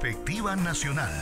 perspectiva nacional.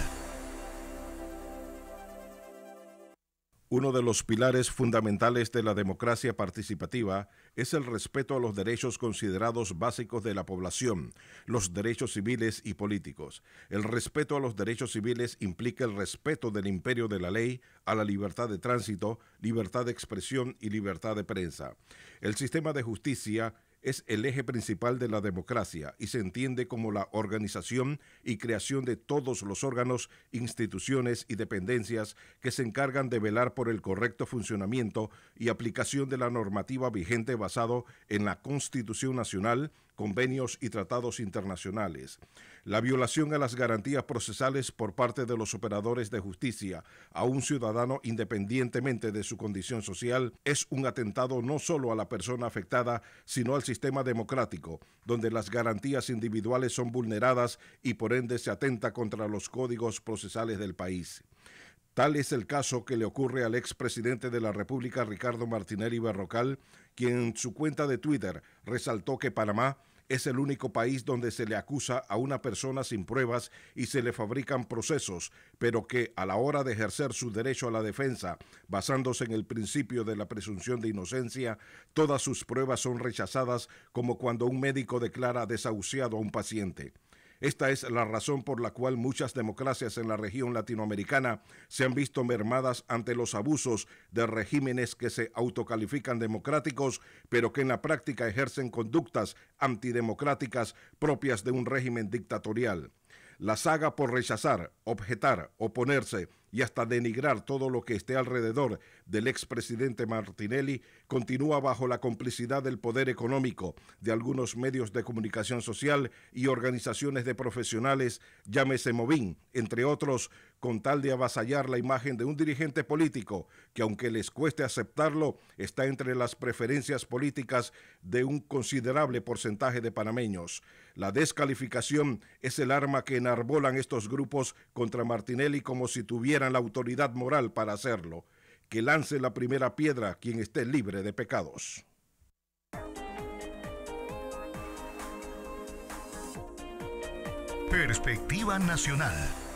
Uno de los pilares fundamentales de la democracia participativa es el respeto a los derechos considerados básicos de la población, los derechos civiles y políticos. El respeto a los derechos civiles implica el respeto del imperio de la ley a la libertad de tránsito, libertad de expresión y libertad de prensa. El sistema de justicia es el eje principal de la democracia y se entiende como la organización y creación de todos los órganos, instituciones y dependencias que se encargan de velar por el correcto funcionamiento y aplicación de la normativa vigente basado en la Constitución Nacional, convenios y tratados internacionales. La violación a las garantías procesales por parte de los operadores de justicia a un ciudadano independientemente de su condición social es un atentado no solo a la persona afectada, sino al sistema democrático, donde las garantías individuales son vulneradas y por ende se atenta contra los códigos procesales del país. Tal es el caso que le ocurre al ex presidente de la República, Ricardo Martinelli Berrocal, quien en su cuenta de Twitter resaltó que Panamá es el único país donde se le acusa a una persona sin pruebas y se le fabrican procesos, pero que a la hora de ejercer su derecho a la defensa, basándose en el principio de la presunción de inocencia, todas sus pruebas son rechazadas como cuando un médico declara desahuciado a un paciente. Esta es la razón por la cual muchas democracias en la región latinoamericana se han visto mermadas ante los abusos de regímenes que se autocalifican democráticos, pero que en la práctica ejercen conductas antidemocráticas propias de un régimen dictatorial. La saga por rechazar, objetar, oponerse, y hasta denigrar todo lo que esté alrededor del expresidente Martinelli continúa bajo la complicidad del poder económico de algunos medios de comunicación social y organizaciones de profesionales, llámese Movín, entre otros, con tal de avasallar la imagen de un dirigente político que aunque les cueste aceptarlo, está entre las preferencias políticas de un considerable porcentaje de panameños. La descalificación es el arma que enarbolan estos grupos contra Martinelli como si tuvieran la autoridad moral para hacerlo. Que lance la primera piedra quien esté libre de pecados. Perspectiva Nacional.